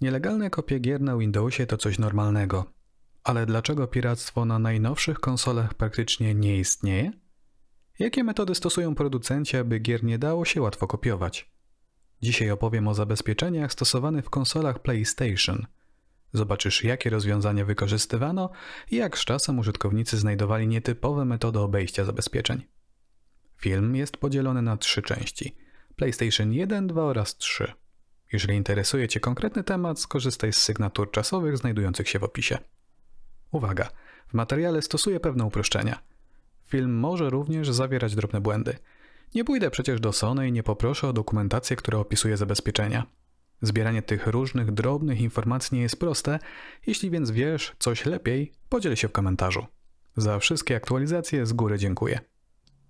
Nielegalne kopie gier na Windowsie to coś normalnego. Ale dlaczego piractwo na najnowszych konsolach praktycznie nie istnieje? Jakie metody stosują producenci, aby gier nie dało się łatwo kopiować? Dzisiaj opowiem o zabezpieczeniach stosowanych w konsolach PlayStation. Zobaczysz, jakie rozwiązania wykorzystywano i jak z czasem użytkownicy znajdowali nietypowe metody obejścia zabezpieczeń. Film jest podzielony na trzy części: PlayStation 1, 2 oraz 3. Jeżeli interesuje Cię konkretny temat, skorzystaj z sygnatur czasowych znajdujących się w opisie. Uwaga! W materiale stosuję pewne uproszczenia. Film może również zawierać drobne błędy. Nie pójdę przecież do Sony i nie poproszę o dokumentację, która opisuje zabezpieczenia. Zbieranie tych różnych drobnych informacji nie jest proste, jeśli więc wiesz coś lepiej, podziel się w komentarzu. Za wszystkie aktualizacje z góry dziękuję.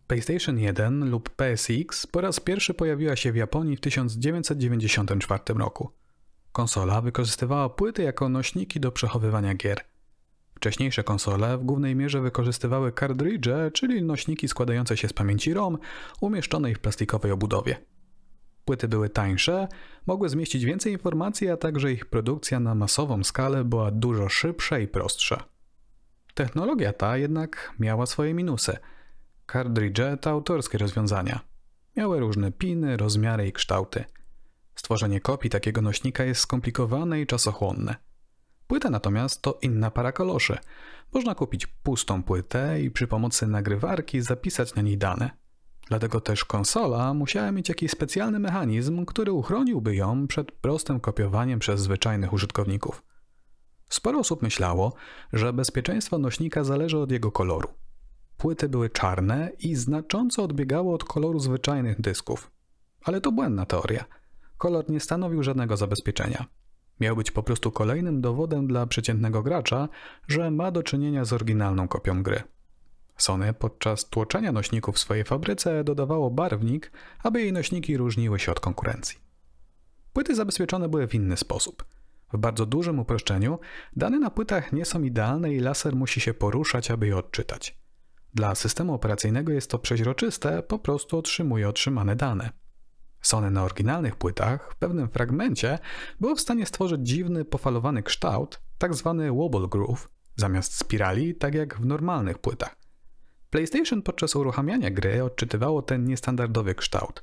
PlayStation 1 lub PSX po raz pierwszy pojawiła się w Japonii w 1994 roku. Konsola wykorzystywała płyty jako nośniki do przechowywania gier. Wcześniejsze konsole w głównej mierze wykorzystywały kartridże, czyli nośniki składające się z pamięci ROM, umieszczonej w plastikowej obudowie. Płyty były tańsze, mogły zmieścić więcej informacji, a także ich produkcja na masową skalę była dużo szybsza i prostsza. Technologia ta jednak miała swoje minusy – Kartridże to autorskie rozwiązania. Miały różne piny, rozmiary i kształty. Stworzenie kopii takiego nośnika jest skomplikowane i czasochłonne. Płyta natomiast to inna para koloszy. Można kupić pustą płytę i przy pomocy nagrywarki zapisać na niej dane. Dlatego też konsola musiała mieć jakiś specjalny mechanizm, który uchroniłby ją przed prostym kopiowaniem przez zwyczajnych użytkowników. Sporo osób myślało, że bezpieczeństwo nośnika zależy od jego koloru. Płyty były czarne i znacząco odbiegały od koloru zwyczajnych dysków. Ale to błędna teoria. Kolor nie stanowił żadnego zabezpieczenia. Miał być po prostu kolejnym dowodem dla przeciętnego gracza, że ma do czynienia z oryginalną kopią gry. Sony podczas tłoczenia nośników w swojej fabryce dodawało barwnik, aby jej nośniki różniły się od konkurencji. Płyty zabezpieczone były w inny sposób. W bardzo dużym uproszczeniu, dane na płytach nie są idealne i laser musi się poruszać, aby je odczytać. Dla systemu operacyjnego jest to przeźroczyste, po prostu otrzymuje otrzymane dane. Sony na oryginalnych płytach w pewnym fragmencie było w stanie stworzyć dziwny, pofalowany kształt, tak zwany wobble groove, zamiast spirali, tak jak w normalnych płytach. PlayStation podczas uruchamiania gry odczytywało ten niestandardowy kształt.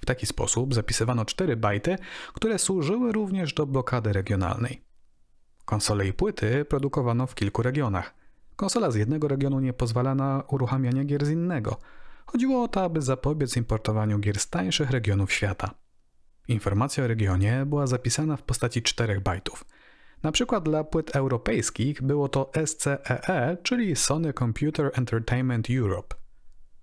W taki sposób zapisywano 4 bajty, które służyły również do blokady regionalnej. Konsole i płyty produkowano w kilku regionach – Konsola z jednego regionu nie pozwala na uruchamianie gier z innego. Chodziło o to, aby zapobiec importowaniu gier z tańszych regionów świata. Informacja o regionie była zapisana w postaci 4 bajtów. Na przykład dla płyt europejskich było to SCEE, e, czyli Sony Computer Entertainment Europe.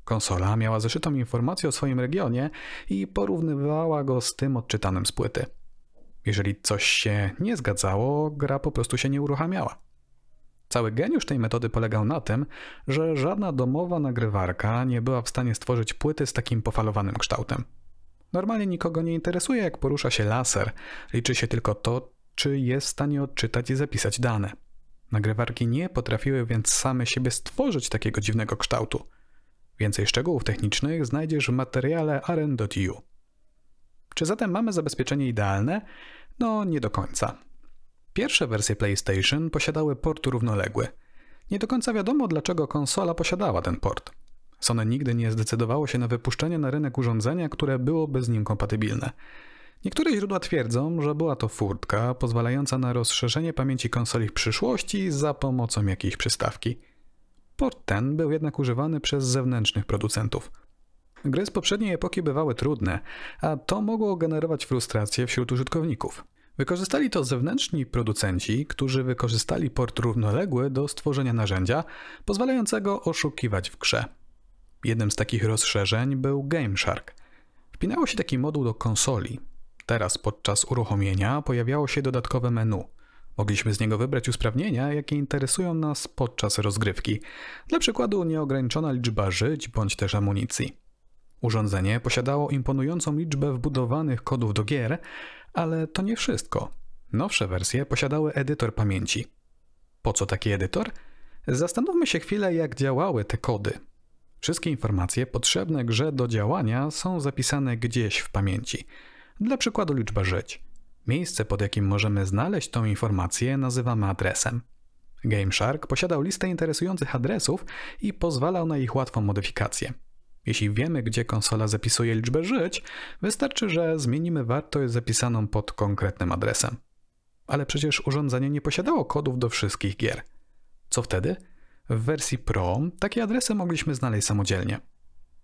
Konsola miała zeszytą informację o swoim regionie i porównywała go z tym odczytanym z płyty. Jeżeli coś się nie zgadzało, gra po prostu się nie uruchamiała. Cały geniusz tej metody polegał na tym, że żadna domowa nagrywarka nie była w stanie stworzyć płyty z takim pofalowanym kształtem. Normalnie nikogo nie interesuje, jak porusza się laser, liczy się tylko to, czy jest w stanie odczytać i zapisać dane. Nagrywarki nie potrafiły więc same siebie stworzyć takiego dziwnego kształtu. Więcej szczegółów technicznych znajdziesz w materiale rn.eu. Czy zatem mamy zabezpieczenie idealne? No, nie do końca. Pierwsze wersje PlayStation posiadały port równoległy. Nie do końca wiadomo, dlaczego konsola posiadała ten port. Sony nigdy nie zdecydowało się na wypuszczenie na rynek urządzenia, które byłoby z nim kompatybilne. Niektóre źródła twierdzą, że była to furtka pozwalająca na rozszerzenie pamięci konsoli w przyszłości za pomocą jakiejś przystawki. Port ten był jednak używany przez zewnętrznych producentów. Gry z poprzedniej epoki bywały trudne, a to mogło generować frustrację wśród użytkowników. Wykorzystali to zewnętrzni producenci, którzy wykorzystali port równoległy do stworzenia narzędzia pozwalającego oszukiwać w grze. Jednym z takich rozszerzeń był Game Shark. Wpinało się taki moduł do konsoli. Teraz podczas uruchomienia pojawiało się dodatkowe menu. Mogliśmy z niego wybrać usprawnienia, jakie interesują nas podczas rozgrywki. Dla przykładu nieograniczona liczba żyć bądź też amunicji. Urządzenie posiadało imponującą liczbę wbudowanych kodów do gier, ale to nie wszystko. Nowsze wersje posiadały edytor pamięci. Po co taki edytor? Zastanówmy się chwilę, jak działały te kody. Wszystkie informacje potrzebne grze do działania są zapisane gdzieś w pamięci. Dla przykładu liczba żyć. Miejsce, pod jakim możemy znaleźć tą informację, nazywamy adresem. GameShark posiadał listę interesujących adresów i pozwalał na ich łatwą modyfikację. Jeśli wiemy, gdzie konsola zapisuje liczbę żyć, wystarczy, że zmienimy wartość zapisaną pod konkretnym adresem. Ale przecież urządzenie nie posiadało kodów do wszystkich gier. Co wtedy? W wersji Pro takie adresy mogliśmy znaleźć samodzielnie.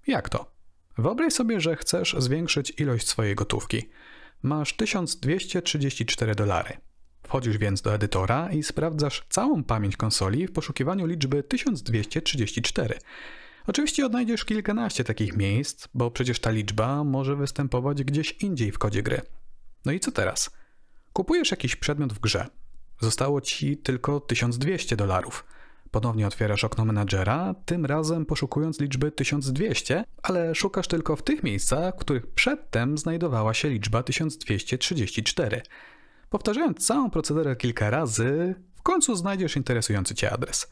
Jak to? Wyobraź sobie, że chcesz zwiększyć ilość swojej gotówki. Masz 1234 dolary. Wchodzisz więc do edytora i sprawdzasz całą pamięć konsoli w poszukiwaniu liczby 1234. Oczywiście odnajdziesz kilkanaście takich miejsc, bo przecież ta liczba może występować gdzieś indziej w kodzie gry. No i co teraz? Kupujesz jakiś przedmiot w grze. Zostało ci tylko 1200 dolarów. Ponownie otwierasz okno menadżera, tym razem poszukując liczby 1200, ale szukasz tylko w tych miejscach, w których przedtem znajdowała się liczba 1234. Powtarzając całą procedurę kilka razy, w końcu znajdziesz interesujący cię adres.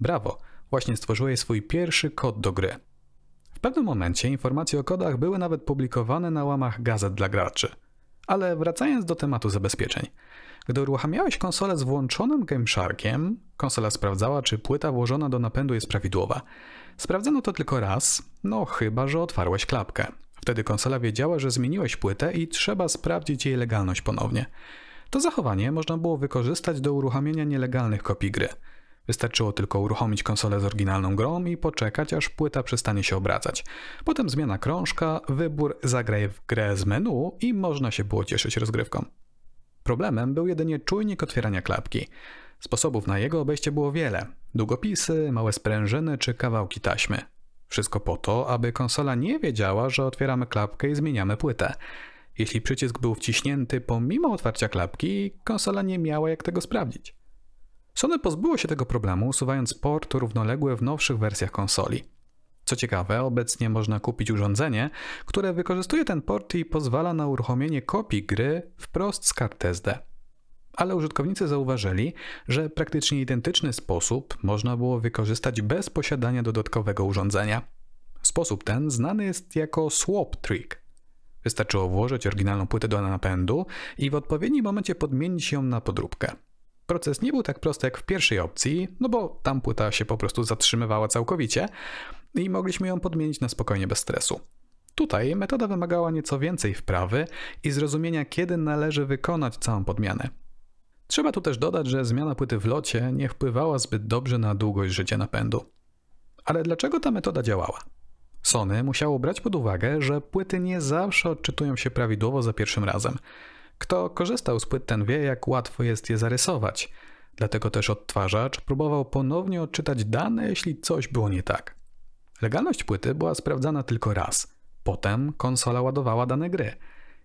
Brawo! właśnie stworzyłeś swój pierwszy kod do gry. W pewnym momencie informacje o kodach były nawet publikowane na łamach gazet dla graczy. Ale wracając do tematu zabezpieczeń. Gdy uruchamiałeś konsolę z włączonym GameSharkiem, konsola sprawdzała, czy płyta włożona do napędu jest prawidłowa. Sprawdzano to tylko raz, no chyba, że otwarłeś klapkę. Wtedy konsola wiedziała, że zmieniłeś płytę i trzeba sprawdzić jej legalność ponownie. To zachowanie można było wykorzystać do uruchamiania nielegalnych kopii gry – Wystarczyło tylko uruchomić konsolę z oryginalną grą i poczekać, aż płyta przestanie się obracać. Potem zmiana krążka, wybór zagraj w grę z menu i można się było cieszyć rozgrywką. Problemem był jedynie czujnik otwierania klapki. Sposobów na jego obejście było wiele. Długopisy, małe sprężyny czy kawałki taśmy. Wszystko po to, aby konsola nie wiedziała, że otwieramy klapkę i zmieniamy płytę. Jeśli przycisk był wciśnięty pomimo otwarcia klapki, konsola nie miała jak tego sprawdzić. Sony pozbyło się tego problemu, usuwając port równoległy w nowszych wersjach konsoli. Co ciekawe, obecnie można kupić urządzenie, które wykorzystuje ten port i pozwala na uruchomienie kopii gry wprost z kart SD. Ale użytkownicy zauważyli, że praktycznie identyczny sposób można było wykorzystać bez posiadania dodatkowego urządzenia. Sposób ten znany jest jako swap trick. Wystarczyło włożyć oryginalną płytę do napędu i w odpowiednim momencie podmienić ją na podróbkę. Proces nie był tak prosty jak w pierwszej opcji, no bo tam płyta się po prostu zatrzymywała całkowicie i mogliśmy ją podmienić na spokojnie bez stresu. Tutaj metoda wymagała nieco więcej wprawy i zrozumienia, kiedy należy wykonać całą podmianę. Trzeba tu też dodać, że zmiana płyty w locie nie wpływała zbyt dobrze na długość życia napędu. Ale dlaczego ta metoda działała? Sony musiało brać pod uwagę, że płyty nie zawsze odczytują się prawidłowo za pierwszym razem. Kto korzystał z płyt ten wie, jak łatwo jest je zarysować. Dlatego też odtwarzacz próbował ponownie odczytać dane, jeśli coś było nie tak. Legalność płyty była sprawdzana tylko raz. Potem konsola ładowała dane gry.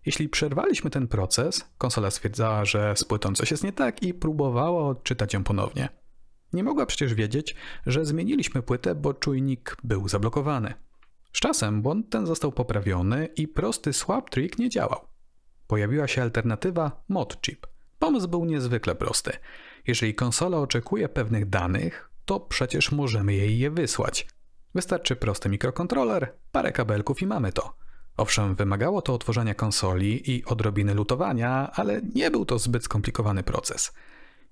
Jeśli przerwaliśmy ten proces, konsola stwierdzała, że z płytą coś jest nie tak i próbowała odczytać ją ponownie. Nie mogła przecież wiedzieć, że zmieniliśmy płytę, bo czujnik był zablokowany. Z czasem błąd ten został poprawiony i prosty swap trick nie działał. Pojawiła się alternatywa ModChip. Pomysł był niezwykle prosty. Jeżeli konsola oczekuje pewnych danych, to przecież możemy jej je wysłać. Wystarczy prosty mikrokontroler, parę kabelków i mamy to. Owszem, wymagało to otworzenia konsoli i odrobiny lutowania, ale nie był to zbyt skomplikowany proces.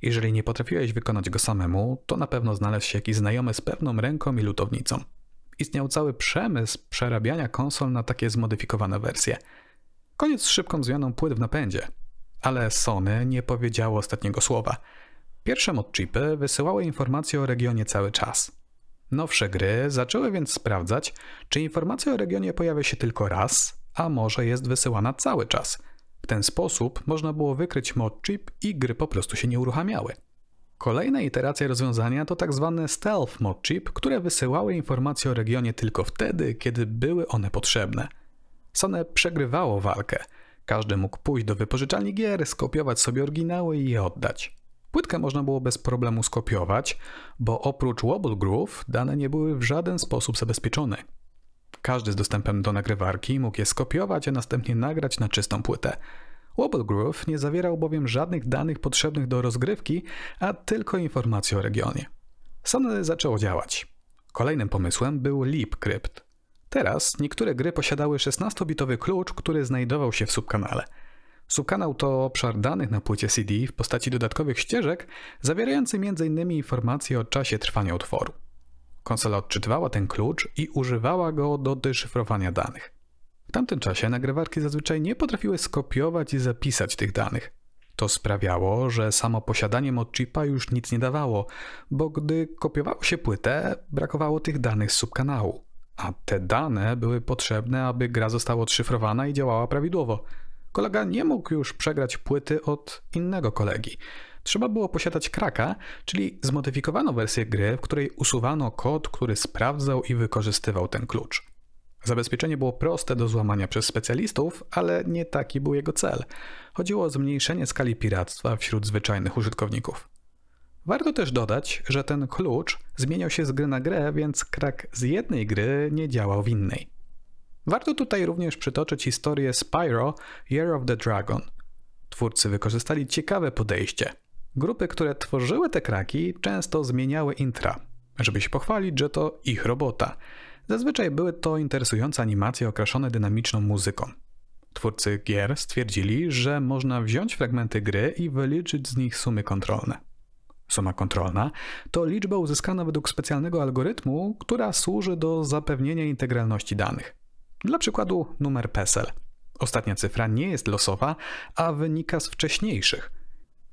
Jeżeli nie potrafiłeś wykonać go samemu, to na pewno znalazł się jakiś znajomy z pewną ręką i lutownicą. Istniał cały przemysł przerabiania konsol na takie zmodyfikowane wersje – Koniec z szybką zmianą płyt w napędzie. Ale Sony nie powiedziało ostatniego słowa. Pierwsze modchipy wysyłały informacje o regionie cały czas. Nowsze gry zaczęły więc sprawdzać, czy informacja o regionie pojawia się tylko raz, a może jest wysyłana cały czas. W ten sposób można było wykryć modchip i gry po prostu się nie uruchamiały. Kolejne iteracje rozwiązania to tak zwane stealth modchip, które wysyłały informacje o regionie tylko wtedy, kiedy były one potrzebne. Sony przegrywało walkę. Każdy mógł pójść do wypożyczalni gier, skopiować sobie oryginały i je oddać. Płytkę można było bez problemu skopiować, bo oprócz Wobble Groove dane nie były w żaden sposób zabezpieczone. Każdy z dostępem do nagrywarki mógł je skopiować, a następnie nagrać na czystą płytę. Wobble Groove nie zawierał bowiem żadnych danych potrzebnych do rozgrywki, a tylko informacji o regionie. Sony zaczęło działać. Kolejnym pomysłem był Leap Crypt, Teraz niektóre gry posiadały 16-bitowy klucz, który znajdował się w subkanale. Subkanał to obszar danych na płycie CD w postaci dodatkowych ścieżek, zawierający m.in. informacje o czasie trwania utworu. Konsola odczytywała ten klucz i używała go do deszyfrowania danych. W tamtym czasie nagrywarki zazwyczaj nie potrafiły skopiować i zapisać tych danych. To sprawiało, że samo posiadanie modchipa już nic nie dawało, bo gdy kopiowało się płytę, brakowało tych danych z subkanału a te dane były potrzebne, aby gra została odszyfrowana i działała prawidłowo. Kolega nie mógł już przegrać płyty od innego kolegi. Trzeba było posiadać kraka, czyli zmodyfikowano wersję gry, w której usuwano kod, który sprawdzał i wykorzystywał ten klucz. Zabezpieczenie było proste do złamania przez specjalistów, ale nie taki był jego cel. Chodziło o zmniejszenie skali piractwa wśród zwyczajnych użytkowników. Warto też dodać, że ten klucz zmieniał się z gry na grę, więc krak z jednej gry nie działał w innej. Warto tutaj również przytoczyć historię Spyro Year of the Dragon. Twórcy wykorzystali ciekawe podejście. Grupy, które tworzyły te kraki, często zmieniały intra, żeby się pochwalić, że to ich robota. Zazwyczaj były to interesujące animacje okraszone dynamiczną muzyką. Twórcy gier stwierdzili, że można wziąć fragmenty gry i wyliczyć z nich sumy kontrolne suma kontrolna, to liczba uzyskana według specjalnego algorytmu, która służy do zapewnienia integralności danych. Dla przykładu numer PESEL. Ostatnia cyfra nie jest losowa, a wynika z wcześniejszych.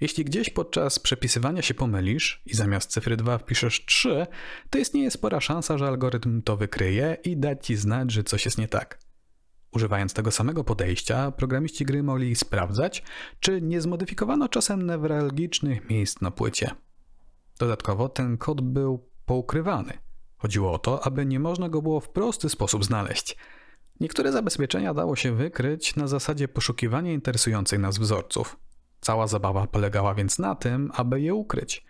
Jeśli gdzieś podczas przepisywania się pomylisz i zamiast cyfry 2 wpiszesz 3, to istnieje spora szansa, że algorytm to wykryje i da ci znać, że coś jest nie tak. Używając tego samego podejścia, programiści gry mogli sprawdzać, czy nie zmodyfikowano czasem newralgicznych miejsc na płycie. Dodatkowo ten kod był poukrywany. Chodziło o to, aby nie można go było w prosty sposób znaleźć. Niektóre zabezpieczenia dało się wykryć na zasadzie poszukiwania interesujących nas wzorców. Cała zabawa polegała więc na tym, aby je ukryć.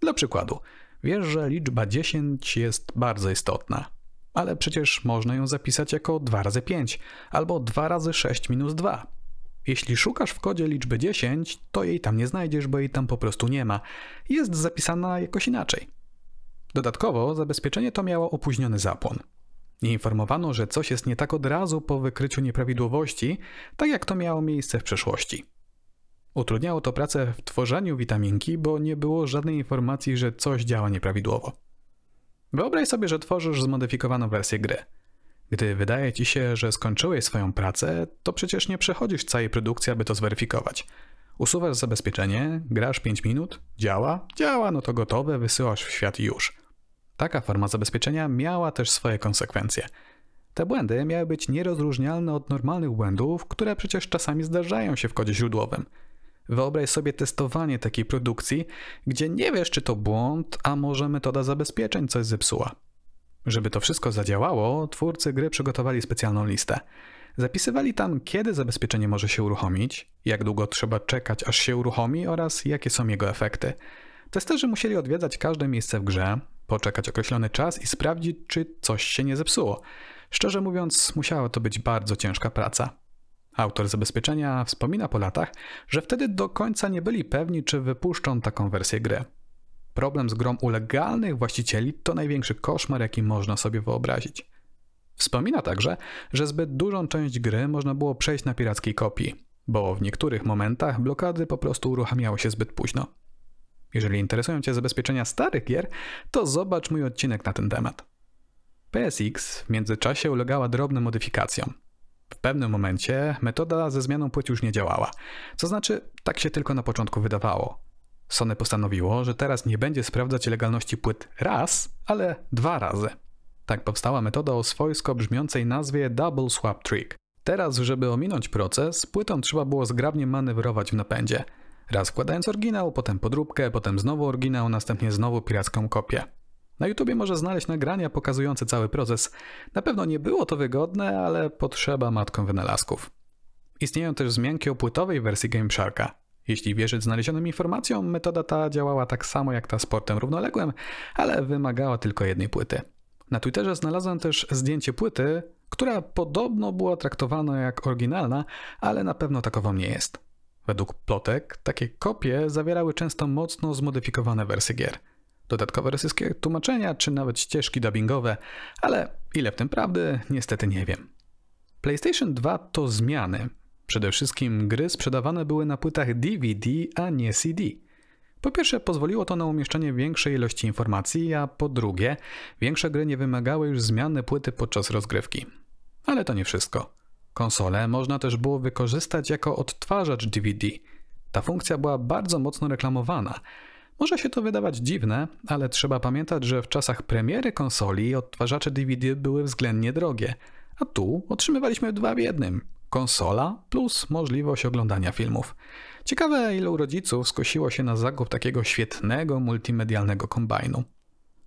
Dla przykładu, wiesz, że liczba 10 jest bardzo istotna ale przecież można ją zapisać jako 2 razy 5 albo 2 razy 6 minus 2. Jeśli szukasz w kodzie liczby 10, to jej tam nie znajdziesz, bo jej tam po prostu nie ma. Jest zapisana jakoś inaczej. Dodatkowo zabezpieczenie to miało opóźniony zapłon. Nie informowano, że coś jest nie tak od razu po wykryciu nieprawidłowości, tak jak to miało miejsce w przeszłości. Utrudniało to pracę w tworzeniu witaminki, bo nie było żadnej informacji, że coś działa nieprawidłowo. Wyobraź sobie, że tworzysz zmodyfikowaną wersję gry. Gdy wydaje ci się, że skończyłeś swoją pracę, to przecież nie przechodzisz całej produkcji, aby to zweryfikować. Usuwasz zabezpieczenie, grasz 5 minut, działa, działa, no to gotowe, wysyłasz w świat już. Taka forma zabezpieczenia miała też swoje konsekwencje. Te błędy miały być nierozróżnialne od normalnych błędów, które przecież czasami zdarzają się w kodzie źródłowym. Wyobraź sobie testowanie takiej produkcji, gdzie nie wiesz, czy to błąd, a może metoda zabezpieczeń coś zepsuła. Żeby to wszystko zadziałało, twórcy gry przygotowali specjalną listę. Zapisywali tam, kiedy zabezpieczenie może się uruchomić, jak długo trzeba czekać, aż się uruchomi oraz jakie są jego efekty. Testerzy musieli odwiedzać każde miejsce w grze, poczekać określony czas i sprawdzić, czy coś się nie zepsuło. Szczerze mówiąc, musiała to być bardzo ciężka praca. Autor zabezpieczenia wspomina po latach, że wtedy do końca nie byli pewni, czy wypuszczą taką wersję gry. Problem z grą u legalnych właścicieli to największy koszmar, jaki można sobie wyobrazić. Wspomina także, że zbyt dużą część gry można było przejść na pirackiej kopii, bo w niektórych momentach blokady po prostu uruchamiały się zbyt późno. Jeżeli interesują Cię zabezpieczenia starych gier, to zobacz mój odcinek na ten temat. PSX w międzyczasie ulegała drobnym modyfikacjom, w pewnym momencie metoda ze zmianą płyt już nie działała. To znaczy, tak się tylko na początku wydawało. Sony postanowiło, że teraz nie będzie sprawdzać legalności płyt raz, ale dwa razy. Tak powstała metoda o swojsko brzmiącej nazwie Double Swap Trick. Teraz, żeby ominąć proces, płytą trzeba było zgrabnie manewrować w napędzie. Raz wkładając oryginał, potem podróbkę, potem znowu oryginał, następnie znowu piracką kopię. Na YouTubie może znaleźć nagrania pokazujące cały proces. Na pewno nie było to wygodne, ale potrzeba matką wynalazków. Istnieją też wzmianki o płytowej wersji Game Jeśli wierzyć znalezionym informacjom, metoda ta działała tak samo jak ta z portem równoległym, ale wymagała tylko jednej płyty. Na Twitterze znalazłem też zdjęcie płyty, która podobno była traktowana jak oryginalna, ale na pewno takową nie jest. Według plotek, takie kopie zawierały często mocno zmodyfikowane wersje gier – dodatkowe rosyjskie tłumaczenia czy nawet ścieżki dubbingowe, ale ile w tym prawdy, niestety nie wiem. PlayStation 2 to zmiany. Przede wszystkim gry sprzedawane były na płytach DVD, a nie CD. Po pierwsze, pozwoliło to na umieszczenie większej ilości informacji, a po drugie, większe gry nie wymagały już zmiany płyty podczas rozgrywki. Ale to nie wszystko. Konsole można też było wykorzystać jako odtwarzacz DVD. Ta funkcja była bardzo mocno reklamowana, może się to wydawać dziwne, ale trzeba pamiętać, że w czasach premiery konsoli odtwarzacze DVD były względnie drogie, a tu otrzymywaliśmy dwa w jednym. Konsola plus możliwość oglądania filmów. Ciekawe, ilu rodziców skusiło się na zakup takiego świetnego multimedialnego kombajnu.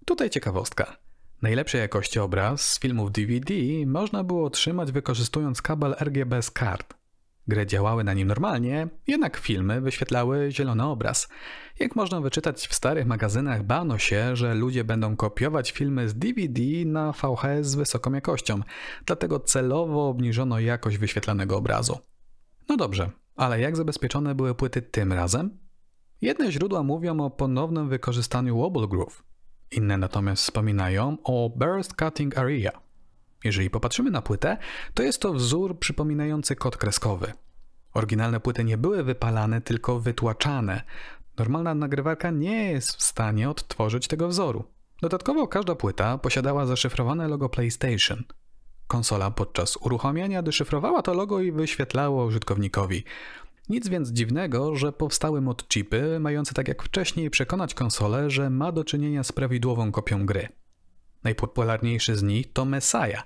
Tutaj ciekawostka. Najlepszej jakości obraz z filmów DVD można było otrzymać wykorzystując kabel RGB z kart. Gry działały na nim normalnie, jednak filmy wyświetlały zielony obraz. Jak można wyczytać w starych magazynach, bano się, że ludzie będą kopiować filmy z DVD na VHS z wysoką jakością, dlatego celowo obniżono jakość wyświetlanego obrazu. No dobrze, ale jak zabezpieczone były płyty tym razem? Jedne źródła mówią o ponownym wykorzystaniu wobble groove, inne natomiast wspominają o burst cutting area jeżeli popatrzymy na płytę, to jest to wzór przypominający kod kreskowy. Oryginalne płyty nie były wypalane, tylko wytłaczane. Normalna nagrywarka nie jest w stanie odtworzyć tego wzoru. Dodatkowo każda płyta posiadała zaszyfrowane logo PlayStation. Konsola podczas uruchamiania deszyfrowała to logo i wyświetlało użytkownikowi. Nic więc dziwnego, że powstały modchipy mające tak jak wcześniej przekonać konsolę, że ma do czynienia z prawidłową kopią gry. Najpopularniejszy z nich to Messiah.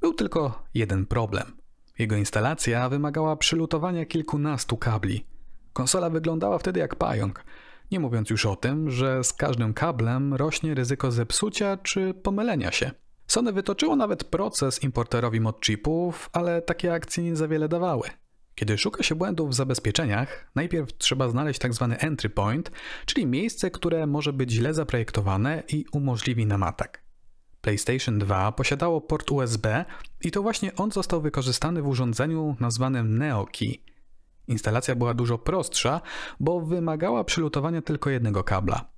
Był tylko jeden problem. Jego instalacja wymagała przylutowania kilkunastu kabli. Konsola wyglądała wtedy jak pająk, nie mówiąc już o tym, że z każdym kablem rośnie ryzyko zepsucia czy pomylenia się. Sony wytoczyło nawet proces importerowi modchipów, ale takie akcje nie za wiele dawały. Kiedy szuka się błędów w zabezpieczeniach, najpierw trzeba znaleźć tzw. Tak entry point, czyli miejsce, które może być źle zaprojektowane i umożliwi nam atak. PlayStation 2 posiadało port USB i to właśnie on został wykorzystany w urządzeniu nazwanym NeoKey. Instalacja była dużo prostsza, bo wymagała przylutowania tylko jednego kabla.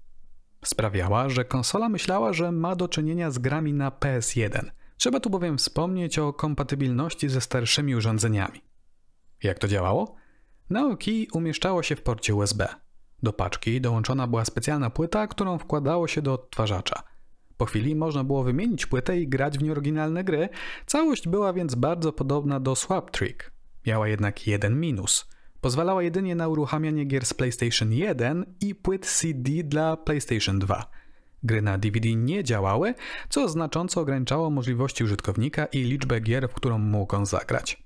Sprawiała, że konsola myślała, że ma do czynienia z grami na PS1. Trzeba tu bowiem wspomnieć o kompatybilności ze starszymi urządzeniami. Jak to działało? NeoKey umieszczało się w porcie USB. Do paczki dołączona była specjalna płyta, którą wkładało się do odtwarzacza – po chwili można było wymienić płytę i grać w oryginalne gry, całość była więc bardzo podobna do Swap Trick. Miała jednak jeden minus. Pozwalała jedynie na uruchamianie gier z PlayStation 1 i płyt CD dla PlayStation 2. Gry na DVD nie działały, co znacząco ograniczało możliwości użytkownika i liczbę gier, w którą mógł on zagrać.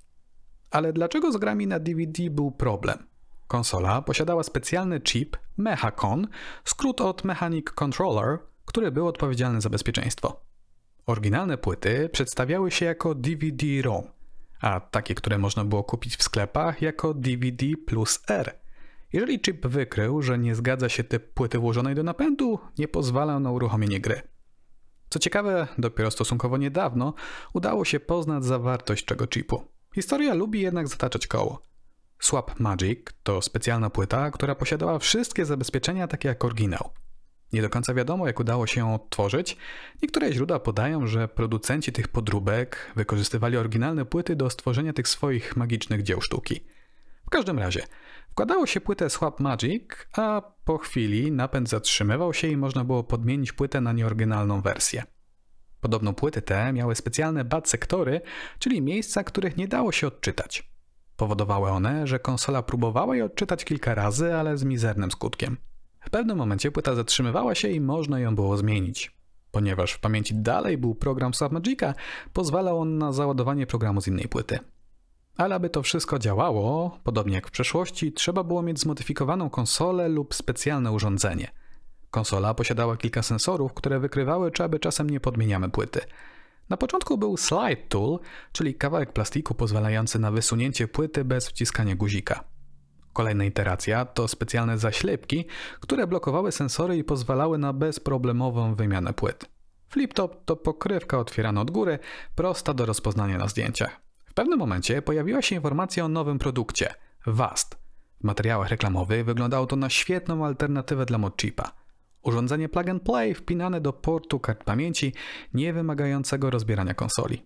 Ale dlaczego z grami na DVD był problem? Konsola posiadała specjalny chip Mechacon, skrót od Mechanic Controller, który był odpowiedzialny za bezpieczeństwo. Oryginalne płyty przedstawiały się jako DVD-ROM, a takie, które można było kupić w sklepach, jako DVD plus R. Jeżeli chip wykrył, że nie zgadza się typ płyty włożonej do napędu, nie pozwala na uruchomienie gry. Co ciekawe, dopiero stosunkowo niedawno udało się poznać zawartość tego chipu. Historia lubi jednak zataczać koło. Swap Magic to specjalna płyta, która posiadała wszystkie zabezpieczenia takie jak oryginał. Nie do końca wiadomo, jak udało się ją odtworzyć. Niektóre źródła podają, że producenci tych podróbek wykorzystywali oryginalne płyty do stworzenia tych swoich magicznych dzieł sztuki. W każdym razie, wkładało się płytę Swap Magic, a po chwili napęd zatrzymywał się i można było podmienić płytę na nieoryginalną wersję. Podobno płyty te miały specjalne bad sektory, czyli miejsca, których nie dało się odczytać. Powodowały one, że konsola próbowała je odczytać kilka razy, ale z mizernym skutkiem. W pewnym momencie płyta zatrzymywała się i można ją było zmienić. Ponieważ w pamięci dalej był program Submagica, pozwalał on na załadowanie programu z innej płyty. Ale aby to wszystko działało, podobnie jak w przeszłości, trzeba było mieć zmodyfikowaną konsolę lub specjalne urządzenie. Konsola posiadała kilka sensorów, które wykrywały, czy aby czasem nie podmieniamy płyty. Na początku był slide tool, czyli kawałek plastiku pozwalający na wysunięcie płyty bez wciskania guzika kolejna iteracja to specjalne zaślepki, które blokowały sensory i pozwalały na bezproblemową wymianę płyt. Flip-top to pokrywka otwierana od góry, prosta do rozpoznania na zdjęciach. W pewnym momencie pojawiła się informacja o nowym produkcie VAST. W materiałach reklamowych wyglądało to na świetną alternatywę dla Mochipa. Urządzenie plug and play wpinane do portu kart pamięci, nie wymagającego rozbierania konsoli.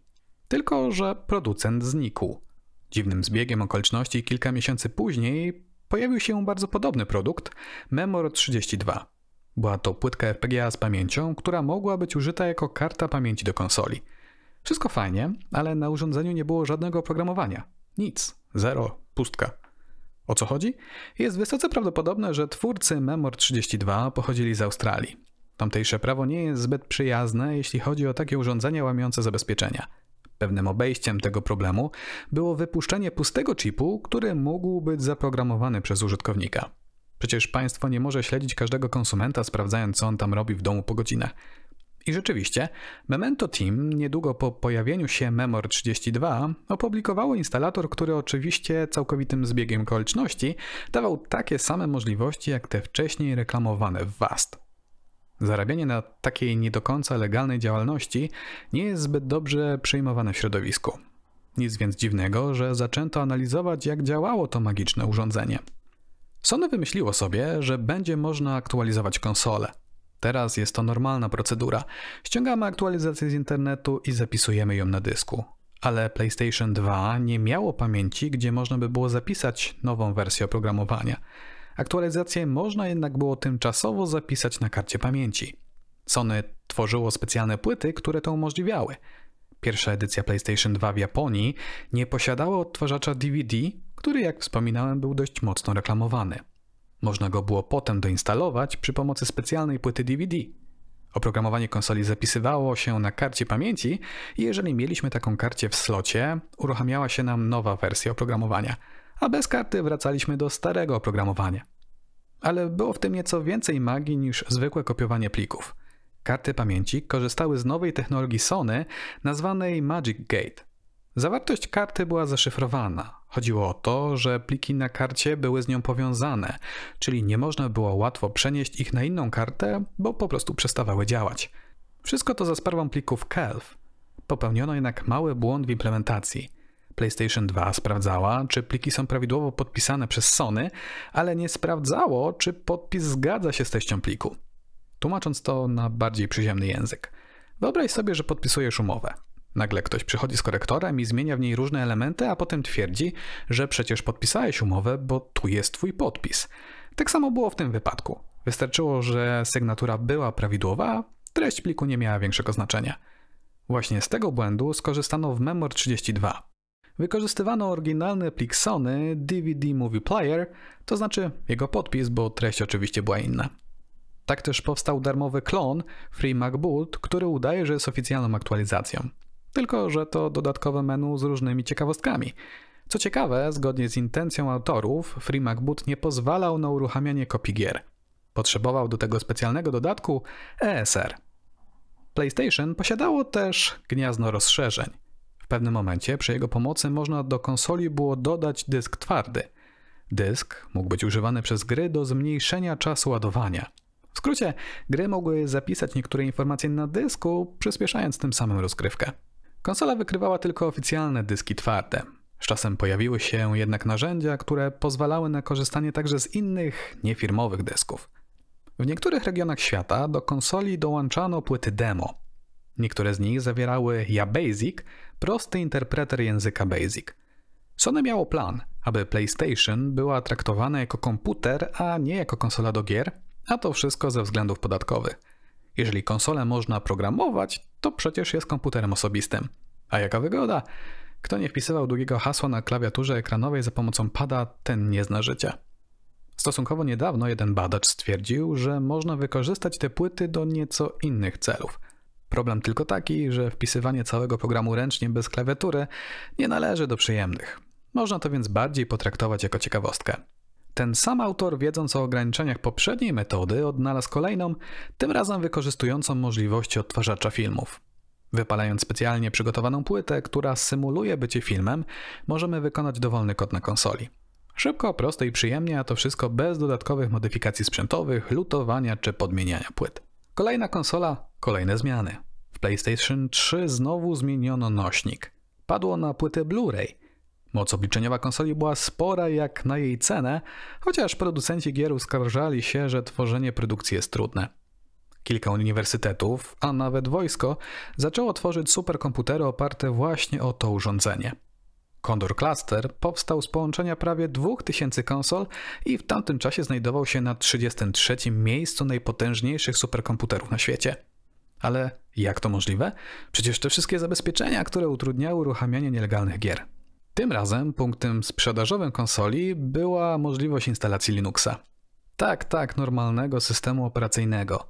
Tylko, że producent znikł. Dziwnym zbiegiem okoliczności kilka miesięcy później pojawił się bardzo podobny produkt Memor 32. Była to płytka FPGA z pamięcią, która mogła być użyta jako karta pamięci do konsoli. Wszystko fajnie, ale na urządzeniu nie było żadnego oprogramowania. Nic. Zero. Pustka. O co chodzi? Jest wysoce prawdopodobne, że twórcy Memor 32 pochodzili z Australii. Tamtejsze prawo nie jest zbyt przyjazne, jeśli chodzi o takie urządzenia łamiące zabezpieczenia. Pewnym obejściem tego problemu było wypuszczenie pustego chipu, który mógł być zaprogramowany przez użytkownika. Przecież państwo nie może śledzić każdego konsumenta, sprawdzając co on tam robi w domu po godzinach. I rzeczywiście, Memento Team niedługo po pojawieniu się Memor 32 opublikowało instalator, który oczywiście całkowitym zbiegiem okoliczności dawał takie same możliwości jak te wcześniej reklamowane w WAST. Zarabianie na takiej nie do końca legalnej działalności nie jest zbyt dobrze przyjmowane w środowisku. Nic więc dziwnego, że zaczęto analizować, jak działało to magiczne urządzenie. Sony wymyśliło sobie, że będzie można aktualizować konsole. Teraz jest to normalna procedura. Ściągamy aktualizację z internetu i zapisujemy ją na dysku. Ale PlayStation 2 nie miało pamięci, gdzie można by było zapisać nową wersję oprogramowania. Aktualizację można jednak było tymczasowo zapisać na karcie pamięci. Sony tworzyło specjalne płyty, które to umożliwiały. Pierwsza edycja PlayStation 2 w Japonii nie posiadała odtwarzacza DVD, który jak wspominałem był dość mocno reklamowany. Można go było potem doinstalować przy pomocy specjalnej płyty DVD. Oprogramowanie konsoli zapisywało się na karcie pamięci i jeżeli mieliśmy taką karcie w slocie, uruchamiała się nam nowa wersja oprogramowania – a bez karty wracaliśmy do starego oprogramowania. Ale było w tym nieco więcej magii niż zwykłe kopiowanie plików. Karty pamięci korzystały z nowej technologii Sony nazwanej Magic Gate. Zawartość karty była zaszyfrowana. Chodziło o to, że pliki na karcie były z nią powiązane, czyli nie można było łatwo przenieść ich na inną kartę, bo po prostu przestawały działać. Wszystko to za sprawą plików KELF. Popełniono jednak mały błąd w implementacji. PlayStation 2 sprawdzała, czy pliki są prawidłowo podpisane przez Sony, ale nie sprawdzało, czy podpis zgadza się z treścią pliku. Tłumacząc to na bardziej przyziemny język. Wyobraź sobie, że podpisujesz umowę. Nagle ktoś przychodzi z korektorem i zmienia w niej różne elementy, a potem twierdzi, że przecież podpisałeś umowę, bo tu jest twój podpis. Tak samo było w tym wypadku. Wystarczyło, że sygnatura była prawidłowa, a treść pliku nie miała większego znaczenia. Właśnie z tego błędu skorzystano w Memor 32 wykorzystywano oryginalne Sony DVD Movie Player, to znaczy jego podpis, bo treść oczywiście była inna. Tak też powstał darmowy klon FreeMacBoot, który udaje, że jest oficjalną aktualizacją. Tylko, że to dodatkowe menu z różnymi ciekawostkami. Co ciekawe, zgodnie z intencją autorów, FreeMacBoot nie pozwalał na uruchamianie kopii gier. Potrzebował do tego specjalnego dodatku ESR. PlayStation posiadało też gniazdo rozszerzeń pewnym momencie przy jego pomocy można do konsoli było dodać dysk twardy. Dysk mógł być używany przez gry do zmniejszenia czasu ładowania. W skrócie, gry mogły zapisać niektóre informacje na dysku, przyspieszając tym samym rozgrywkę. Konsola wykrywała tylko oficjalne dyski twarde. Z czasem pojawiły się jednak narzędzia, które pozwalały na korzystanie także z innych, niefirmowych dysków. W niektórych regionach świata do konsoli dołączano płyty demo. Niektóre z nich zawierały Basic prosty interpreter języka BASIC. Sony miało plan, aby PlayStation była traktowana jako komputer, a nie jako konsola do gier, a to wszystko ze względów podatkowych. Jeżeli konsolę można programować, to przecież jest komputerem osobistym. A jaka wygoda? Kto nie wpisywał długiego hasła na klawiaturze ekranowej za pomocą pada, ten nie zna życia. Stosunkowo niedawno jeden badacz stwierdził, że można wykorzystać te płyty do nieco innych celów. Problem tylko taki, że wpisywanie całego programu ręcznie bez klawiatury nie należy do przyjemnych. Można to więc bardziej potraktować jako ciekawostkę. Ten sam autor, wiedząc o ograniczeniach poprzedniej metody, odnalazł kolejną, tym razem wykorzystującą możliwości odtwarzacza filmów. Wypalając specjalnie przygotowaną płytę, która symuluje bycie filmem, możemy wykonać dowolny kod na konsoli. Szybko, prosto i przyjemnie, a to wszystko bez dodatkowych modyfikacji sprzętowych, lutowania czy podmieniania płyt. Kolejna konsola, kolejne zmiany. W PlayStation 3 znowu zmieniono nośnik. Padło na płytę Blu-ray. Moc obliczeniowa konsoli była spora jak na jej cenę, chociaż producenci gier uskarżali się, że tworzenie produkcji jest trudne. Kilka uniwersytetów, a nawet wojsko, zaczęło tworzyć superkomputery oparte właśnie o to urządzenie. Condor Cluster powstał z połączenia prawie 2000 konsol i w tamtym czasie znajdował się na 33. miejscu najpotężniejszych superkomputerów na świecie. Ale jak to możliwe? Przecież te wszystkie zabezpieczenia, które utrudniały uruchamianie nielegalnych gier. Tym razem punktem sprzedażowym konsoli była możliwość instalacji Linuxa. Tak, tak, normalnego systemu operacyjnego.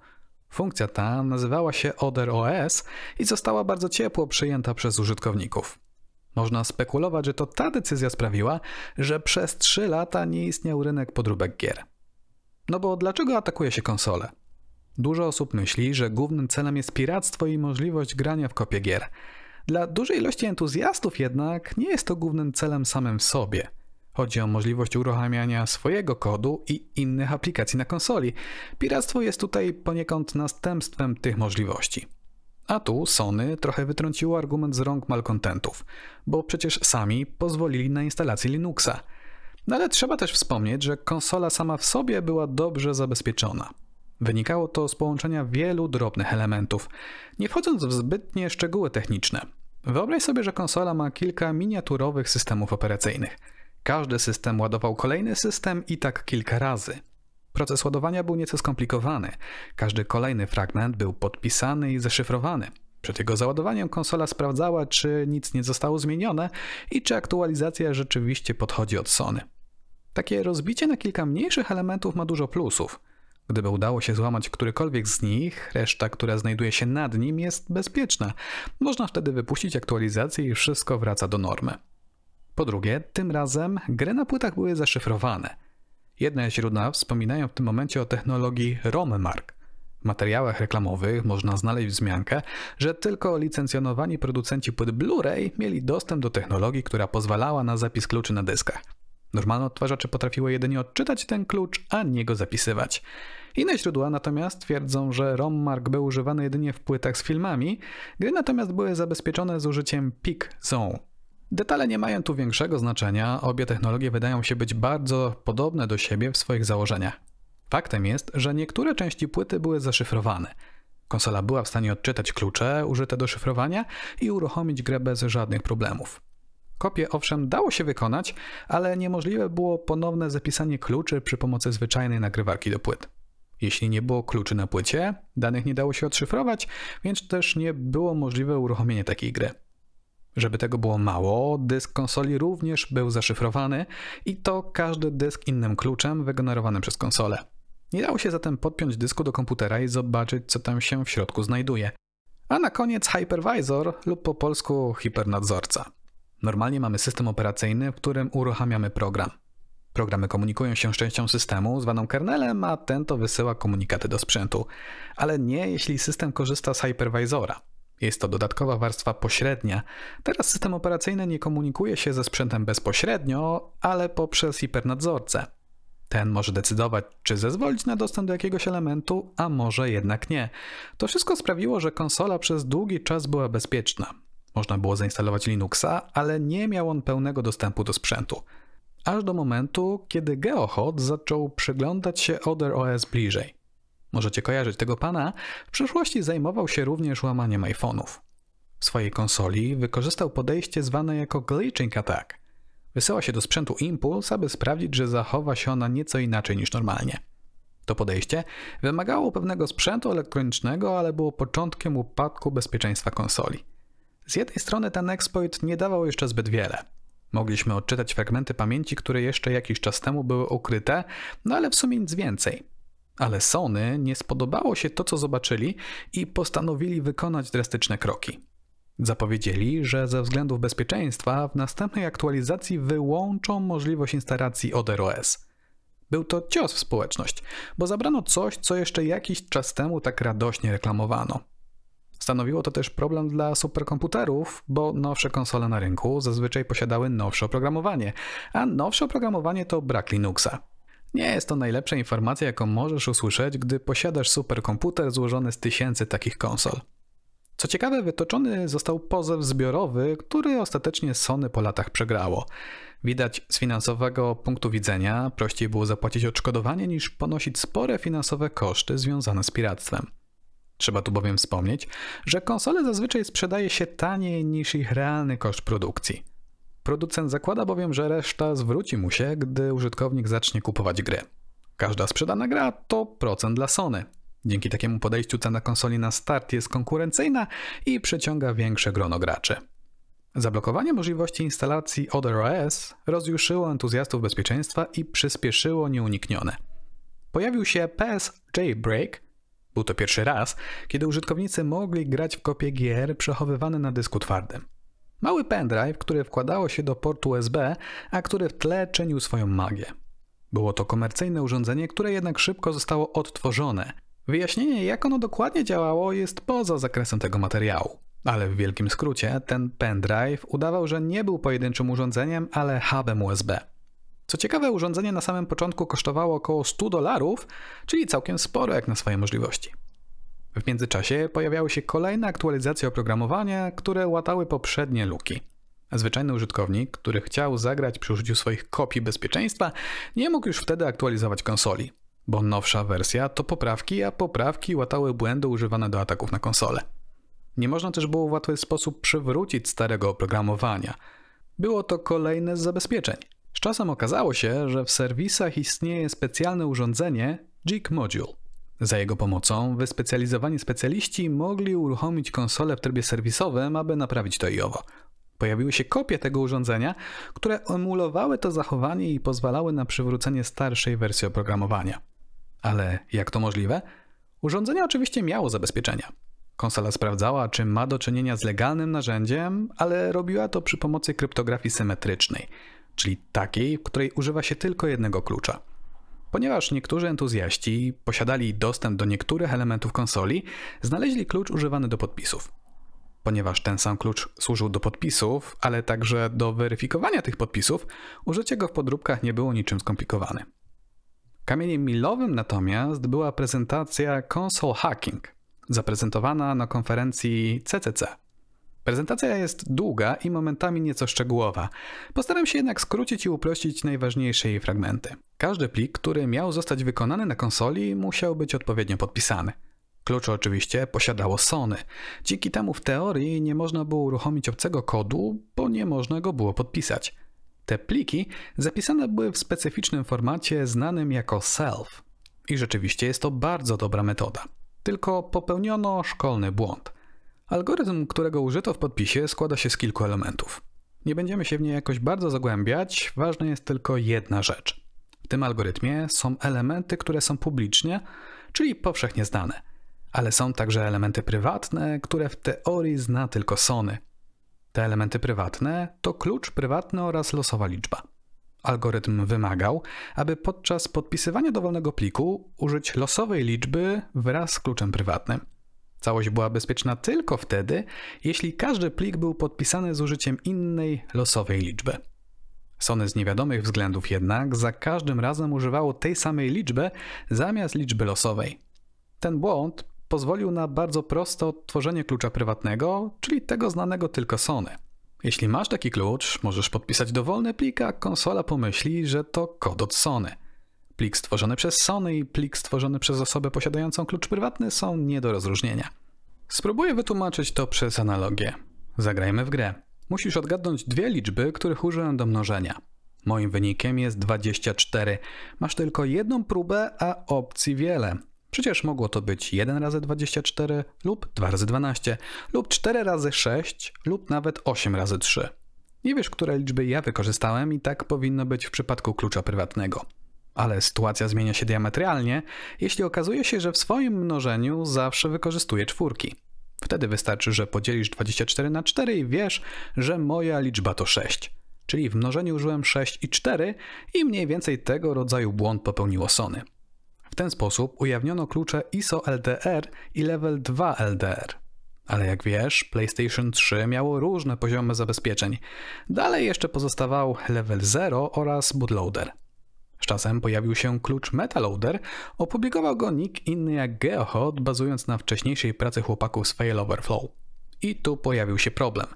Funkcja ta nazywała się Other OS i została bardzo ciepło przyjęta przez użytkowników. Można spekulować, że to ta decyzja sprawiła, że przez 3 lata nie istniał rynek podróbek gier. No bo dlaczego atakuje się konsole? Dużo osób myśli, że głównym celem jest piractwo i możliwość grania w kopie gier. Dla dużej ilości entuzjastów jednak nie jest to głównym celem samym w sobie. Chodzi o możliwość uruchamiania swojego kodu i innych aplikacji na konsoli. Piractwo jest tutaj poniekąd następstwem tych możliwości. A tu Sony trochę wytrąciło argument z rąk malkontentów, bo przecież sami pozwolili na instalację Linuxa. No ale trzeba też wspomnieć, że konsola sama w sobie była dobrze zabezpieczona. Wynikało to z połączenia wielu drobnych elementów, nie wchodząc w zbytnie szczegóły techniczne. Wyobraź sobie, że konsola ma kilka miniaturowych systemów operacyjnych. Każdy system ładował kolejny system i tak kilka razy. Proces ładowania był nieco skomplikowany. Każdy kolejny fragment był podpisany i zaszyfrowany. Przed jego załadowaniem konsola sprawdzała, czy nic nie zostało zmienione i czy aktualizacja rzeczywiście podchodzi od Sony. Takie rozbicie na kilka mniejszych elementów ma dużo plusów. Gdyby udało się złamać którykolwiek z nich, reszta, która znajduje się nad nim, jest bezpieczna. Można wtedy wypuścić aktualizację i wszystko wraca do normy. Po drugie, tym razem gry na płytach były zaszyfrowane. Jedne źródła wspominają w tym momencie o technologii ROM-mark. W materiałach reklamowych można znaleźć wzmiankę, że tylko licencjonowani producenci płyt Blu-ray mieli dostęp do technologii, która pozwalała na zapis kluczy na dyskach. Normalne odtwarzacze potrafiły jedynie odczytać ten klucz, a nie go zapisywać. Inne źródła natomiast twierdzą, że ROM-mark był używany jedynie w płytach z filmami, gry natomiast były zabezpieczone z użyciem PIC Zone, Detale nie mają tu większego znaczenia, obie technologie wydają się być bardzo podobne do siebie w swoich założeniach. Faktem jest, że niektóre części płyty były zaszyfrowane. Konsola była w stanie odczytać klucze użyte do szyfrowania i uruchomić grę bez żadnych problemów. Kopię owszem dało się wykonać, ale niemożliwe było ponowne zapisanie kluczy przy pomocy zwyczajnej nagrywarki do płyt. Jeśli nie było kluczy na płycie, danych nie dało się odszyfrować, więc też nie było możliwe uruchomienie takiej gry. Żeby tego było mało, dysk konsoli również był zaszyfrowany i to każdy dysk innym kluczem wygenerowanym przez konsolę. Nie dało się zatem podpiąć dysku do komputera i zobaczyć, co tam się w środku znajduje. A na koniec hypervisor lub po polsku hipernadzorca. Normalnie mamy system operacyjny, w którym uruchamiamy program. Programy komunikują się z częścią systemu zwaną kernelem, a ten to wysyła komunikaty do sprzętu. Ale nie jeśli system korzysta z hypervisora. Jest to dodatkowa warstwa pośrednia. Teraz system operacyjny nie komunikuje się ze sprzętem bezpośrednio, ale poprzez hipernadzorcę. Ten może decydować, czy zezwolić na dostęp do jakiegoś elementu, a może jednak nie. To wszystko sprawiło, że konsola przez długi czas była bezpieczna. Można było zainstalować Linuxa, ale nie miał on pełnego dostępu do sprzętu. Aż do momentu, kiedy GeoHot zaczął przyglądać się Other OS bliżej. Możecie kojarzyć tego pana, w przeszłości zajmował się również łamaniem iPhone'ów. W swojej konsoli wykorzystał podejście zwane jako glitching attack. Wysyła się do sprzętu impuls, aby sprawdzić, że zachowa się ona nieco inaczej niż normalnie. To podejście wymagało pewnego sprzętu elektronicznego, ale było początkiem upadku bezpieczeństwa konsoli. Z jednej strony ten exploit nie dawał jeszcze zbyt wiele. Mogliśmy odczytać fragmenty pamięci, które jeszcze jakiś czas temu były ukryte, no ale w sumie nic więcej. Ale Sony nie spodobało się to, co zobaczyli i postanowili wykonać drastyczne kroki. Zapowiedzieli, że ze względów bezpieczeństwa w następnej aktualizacji wyłączą możliwość instalacji ODROS. Był to cios w społeczność, bo zabrano coś, co jeszcze jakiś czas temu tak radośnie reklamowano. Stanowiło to też problem dla superkomputerów, bo nowsze konsole na rynku zazwyczaj posiadały nowsze oprogramowanie, a nowsze oprogramowanie to brak Linuxa. Nie jest to najlepsza informacja, jaką możesz usłyszeć, gdy posiadasz superkomputer złożony z tysięcy takich konsol. Co ciekawe, wytoczony został pozew zbiorowy, który ostatecznie Sony po latach przegrało. Widać z finansowego punktu widzenia, prościej było zapłacić odszkodowanie niż ponosić spore finansowe koszty związane z piractwem. Trzeba tu bowiem wspomnieć, że konsole zazwyczaj sprzedaje się taniej niż ich realny koszt produkcji. Producent zakłada bowiem, że reszta zwróci mu się, gdy użytkownik zacznie kupować grę. Każda sprzedana gra to procent dla Sony. Dzięki takiemu podejściu cena konsoli na start jest konkurencyjna i przyciąga większe grono graczy. Zablokowanie możliwości instalacji OtherOS rozjuszyło entuzjastów bezpieczeństwa i przyspieszyło nieuniknione. Pojawił się PS Jailbreak, był to pierwszy raz, kiedy użytkownicy mogli grać w kopie gier przechowywane na dysku twardym. Mały pendrive, który wkładało się do portu USB, a który w tle czynił swoją magię. Było to komercyjne urządzenie, które jednak szybko zostało odtworzone. Wyjaśnienie, jak ono dokładnie działało, jest poza zakresem tego materiału. Ale w wielkim skrócie, ten pendrive udawał, że nie był pojedynczym urządzeniem, ale hubem USB. Co ciekawe, urządzenie na samym początku kosztowało około 100 dolarów, czyli całkiem sporo jak na swoje możliwości. W międzyczasie pojawiały się kolejne aktualizacje oprogramowania, które łatały poprzednie luki. Zwyczajny użytkownik, który chciał zagrać przy użyciu swoich kopii bezpieczeństwa, nie mógł już wtedy aktualizować konsoli, bo nowsza wersja to poprawki, a poprawki łatały błędy używane do ataków na konsolę. Nie można też było w łatwy sposób przywrócić starego oprogramowania. Było to kolejne z zabezpieczeń. Z czasem okazało się, że w serwisach istnieje specjalne urządzenie Jig Module, za jego pomocą wyspecjalizowani specjaliści mogli uruchomić konsolę w trybie serwisowym, aby naprawić to i owo. Pojawiły się kopie tego urządzenia, które emulowały to zachowanie i pozwalały na przywrócenie starszej wersji oprogramowania. Ale jak to możliwe? Urządzenie oczywiście miało zabezpieczenia. Konsola sprawdzała, czy ma do czynienia z legalnym narzędziem, ale robiła to przy pomocy kryptografii symetrycznej, czyli takiej, w której używa się tylko jednego klucza. Ponieważ niektórzy entuzjaści posiadali dostęp do niektórych elementów konsoli, znaleźli klucz używany do podpisów. Ponieważ ten sam klucz służył do podpisów, ale także do weryfikowania tych podpisów, użycie go w podróbkach nie było niczym skomplikowanym. Kamieniem milowym natomiast była prezentacja Console Hacking, zaprezentowana na konferencji CCC. Prezentacja jest długa i momentami nieco szczegółowa. Postaram się jednak skrócić i uprościć najważniejsze jej fragmenty. Każdy plik, który miał zostać wykonany na konsoli, musiał być odpowiednio podpisany. Klucz oczywiście posiadało Sony. Dzięki temu w teorii nie można było uruchomić obcego kodu, bo nie można go było podpisać. Te pliki zapisane były w specyficznym formacie znanym jako self. I rzeczywiście jest to bardzo dobra metoda. Tylko popełniono szkolny błąd. Algorytm, którego użyto w podpisie, składa się z kilku elementów. Nie będziemy się w niej jakoś bardzo zagłębiać, ważna jest tylko jedna rzecz. W tym algorytmie są elementy, które są publicznie, czyli powszechnie znane, ale są także elementy prywatne, które w teorii zna tylko Sony. Te elementy prywatne to klucz prywatny oraz losowa liczba. Algorytm wymagał, aby podczas podpisywania dowolnego pliku użyć losowej liczby wraz z kluczem prywatnym. Całość była bezpieczna tylko wtedy, jeśli każdy plik był podpisany z użyciem innej losowej liczby. Sony z niewiadomych względów jednak za każdym razem używało tej samej liczby zamiast liczby losowej. Ten błąd pozwolił na bardzo proste odtworzenie klucza prywatnego, czyli tego znanego tylko Sony. Jeśli masz taki klucz, możesz podpisać dowolny plik, a konsola pomyśli, że to kod od Sony – Plik stworzony przez Sony i plik stworzony przez osobę posiadającą klucz prywatny są nie do rozróżnienia. Spróbuję wytłumaczyć to przez analogię. Zagrajmy w grę. Musisz odgadnąć dwie liczby, których użyłem do mnożenia. Moim wynikiem jest 24. Masz tylko jedną próbę, a opcji wiele. Przecież mogło to być 1 razy 24 lub 2 razy 12 lub 4 razy 6 lub nawet 8 razy 3. Nie wiesz, które liczby ja wykorzystałem i tak powinno być w przypadku klucza prywatnego. Ale sytuacja zmienia się diametralnie, jeśli okazuje się, że w swoim mnożeniu zawsze wykorzystuje czwórki. Wtedy wystarczy, że podzielisz 24 na 4 i wiesz, że moja liczba to 6. Czyli w mnożeniu użyłem 6 i 4 i mniej więcej tego rodzaju błąd popełniło Sony. W ten sposób ujawniono klucze ISO LDR i Level 2 LDR. Ale jak wiesz, PlayStation 3 miało różne poziomy zabezpieczeń. Dalej jeszcze pozostawał Level 0 oraz Bootloader. Z czasem pojawił się klucz Metaloader, opublikował go nikt inny jak Geohot, bazując na wcześniejszej pracy chłopaków z Fail Overflow. I tu pojawił się problem.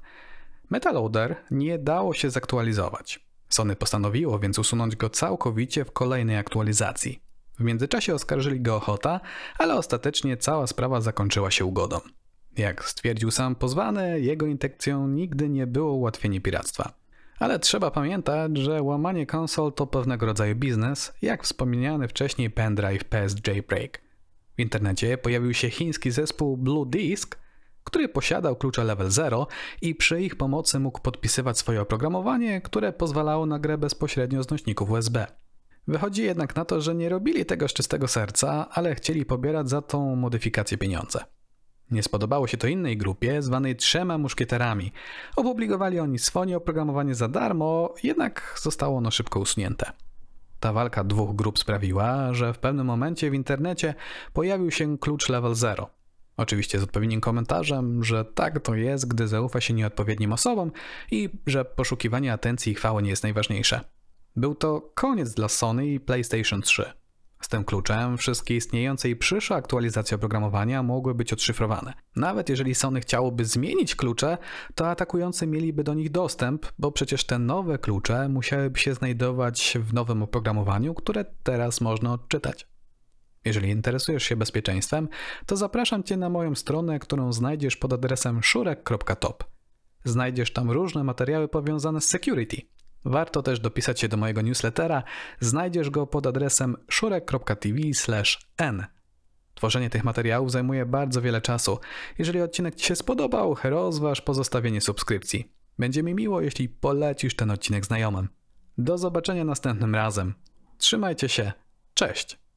Metaloader nie dało się zaktualizować. Sony postanowiło więc usunąć go całkowicie w kolejnej aktualizacji. W międzyczasie oskarżyli go ale ostatecznie cała sprawa zakończyła się ugodą. Jak stwierdził sam pozwany, jego intencją nigdy nie było ułatwienie piractwa. Ale trzeba pamiętać, że łamanie konsol to pewnego rodzaju biznes, jak wspomniany wcześniej pendrive PS Jailbreak. W internecie pojawił się chiński zespół Blue Disk, który posiadał klucze level 0 i przy ich pomocy mógł podpisywać swoje oprogramowanie, które pozwalało na grę bezpośrednio z nośników USB. Wychodzi jednak na to, że nie robili tego z czystego serca, ale chcieli pobierać za tą modyfikację pieniądze. Nie spodobało się to innej grupie, zwanej Trzema Muszkieterami. Opublikowali oni swoje oprogramowanie za darmo, jednak zostało ono szybko usunięte. Ta walka dwóch grup sprawiła, że w pewnym momencie w internecie pojawił się klucz level 0. Oczywiście z odpowiednim komentarzem, że tak to jest, gdy zaufa się nieodpowiednim osobom i że poszukiwanie atencji i chwały nie jest najważniejsze. Był to koniec dla Sony i PlayStation 3. Z tym kluczem wszystkie istniejące i przyszłe aktualizacje oprogramowania mogły być odszyfrowane. Nawet jeżeli Sony chciałoby zmienić klucze, to atakujący mieliby do nich dostęp, bo przecież te nowe klucze musiałyby się znajdować w nowym oprogramowaniu, które teraz można odczytać. Jeżeli interesujesz się bezpieczeństwem, to zapraszam Cię na moją stronę, którą znajdziesz pod adresem szurek.top. Znajdziesz tam różne materiały powiązane z security, Warto też dopisać się do mojego newslettera. Znajdziesz go pod adresem szurek.tv/n. Tworzenie tych materiałów zajmuje bardzo wiele czasu. Jeżeli odcinek Ci się spodobał, rozważ pozostawienie subskrypcji. Będzie mi miło, jeśli polecisz ten odcinek znajomym. Do zobaczenia następnym razem. Trzymajcie się. Cześć!